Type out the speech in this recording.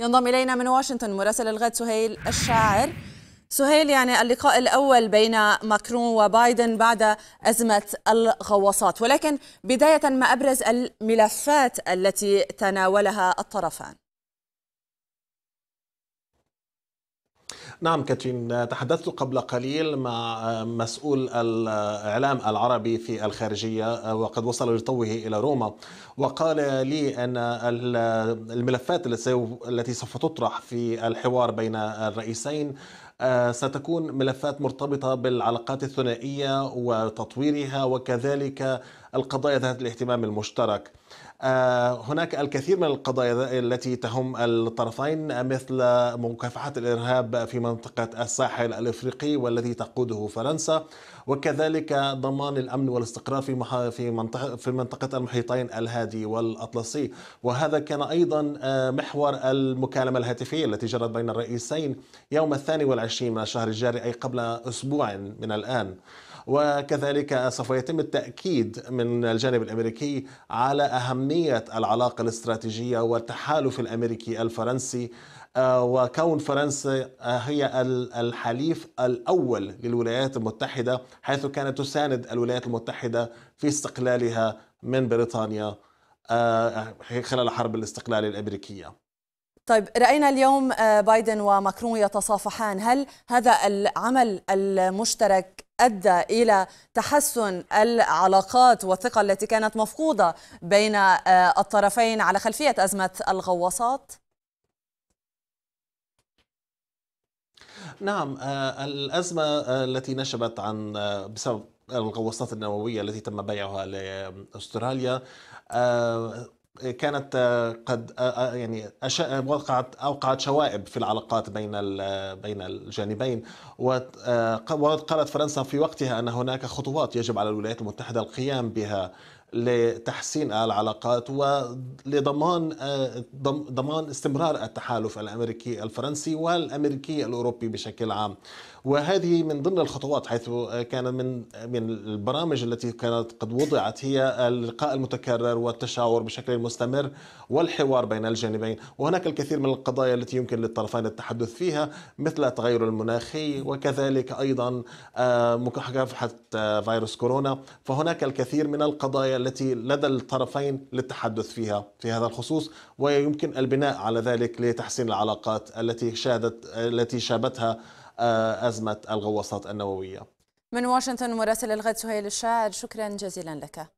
ينضم إلينا من واشنطن مراسل الغد سهيل الشاعر سهيل يعني اللقاء الأول بين ماكرون وبايدن بعد أزمة الغواصات ولكن بداية ما أبرز الملفات التي تناولها الطرفان نعم كاترين تحدثت قبل قليل مع آه، مسؤول الإعلام العربي في الخارجية آه، وقد وصل لطوه إلى روما وقال لي أن الملفات التي سوف تطرح في الحوار بين الرئيسين آه، ستكون ملفات مرتبطة بالعلاقات الثنائية وتطويرها وكذلك القضايا ذات الاهتمام المشترك آه، هناك الكثير من القضايا التي تهم الطرفين مثل مكافحة الإرهاب في منطقة الساحل الإفريقي والذي تقوده فرنسا وكذلك ضمان الأمن والاستقرار في في منطقة في منطقة المحيطين الهادي والأطلسي وهذا كان أيضا آه، محور المكالمة الهاتفية التي جرت بين الرئيسين يوم الثاني والعشرين من الشهر الجاري أي قبل أسبوع من الآن وكذلك سوف يتم التأكيد من الجانب الأمريكي على أهمية العلاقة الاستراتيجية والتحالف الأمريكي الفرنسي آه، وكون فرنسا هي الحليف الأول للولايات المتحدة حيث كانت تساند الولايات المتحدة في استقلالها من بريطانيا آه، خلال حرب الاستقلال الأمريكية طيب راينا اليوم آه، بايدن وماكرون يتصافحان هل هذا العمل المشترك ادى الى تحسن العلاقات والثقه التي كانت مفقوده بين آه، الطرفين على خلفيه ازمه الغواصات؟ نعم آه، الازمه آه، التي نشبت عن بسبب الغواصات النوويه التي تم بيعها لاستراليا كانت آه، قد آه، آه، يعني وقعت اوقعت شوائب في العلاقات بين بين الجانبين وقالت فرنسا في وقتها ان هناك خطوات يجب على الولايات المتحده القيام بها لتحسين العلاقات ولضمان آه، ضمان استمرار التحالف الامريكي الفرنسي والامريكي الاوروبي بشكل عام وهذه من ضمن الخطوات حيث كان من من البرامج التي كانت قد وضعت هي اللقاء المتكرر والتشاور بشكل مستمر والحوار بين الجانبين وهناك الكثير من القضايا التي يمكن للطرفين التحدث فيها مثل التغير المناخي وكذلك ايضا آه، مكافحه آه، فيروس كورونا فهناك الكثير من القضايا التي لدى الطرفين للتحدث فيها في هذا الخصوص ويمكن البناء على ذلك لتحسين العلاقات التي شهدت التي شابتها آه، أزمة الغواصات النووية من واشنطن مراسل الغد سهيل الشاعر شكرا جزيلا لك